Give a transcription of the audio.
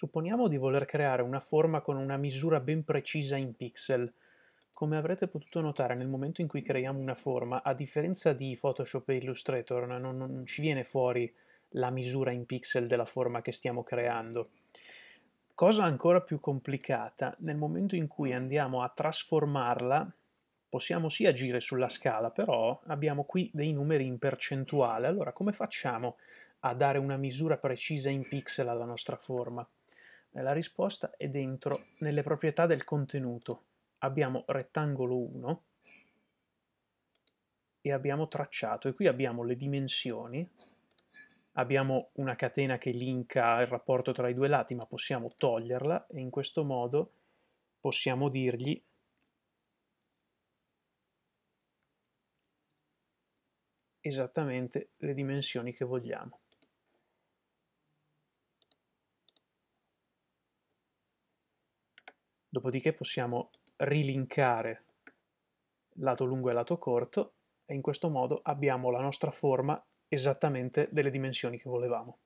Supponiamo di voler creare una forma con una misura ben precisa in pixel. Come avrete potuto notare nel momento in cui creiamo una forma, a differenza di Photoshop e Illustrator, non, non ci viene fuori la misura in pixel della forma che stiamo creando. Cosa ancora più complicata, nel momento in cui andiamo a trasformarla, possiamo sì agire sulla scala, però abbiamo qui dei numeri in percentuale. Allora come facciamo a dare una misura precisa in pixel alla nostra forma? Nella risposta e dentro, nelle proprietà del contenuto, abbiamo rettangolo 1 e abbiamo tracciato. E qui abbiamo le dimensioni, abbiamo una catena che linka il rapporto tra i due lati, ma possiamo toglierla e in questo modo possiamo dirgli esattamente le dimensioni che vogliamo. dopodiché possiamo rilinkare lato lungo e lato corto e in questo modo abbiamo la nostra forma esattamente delle dimensioni che volevamo.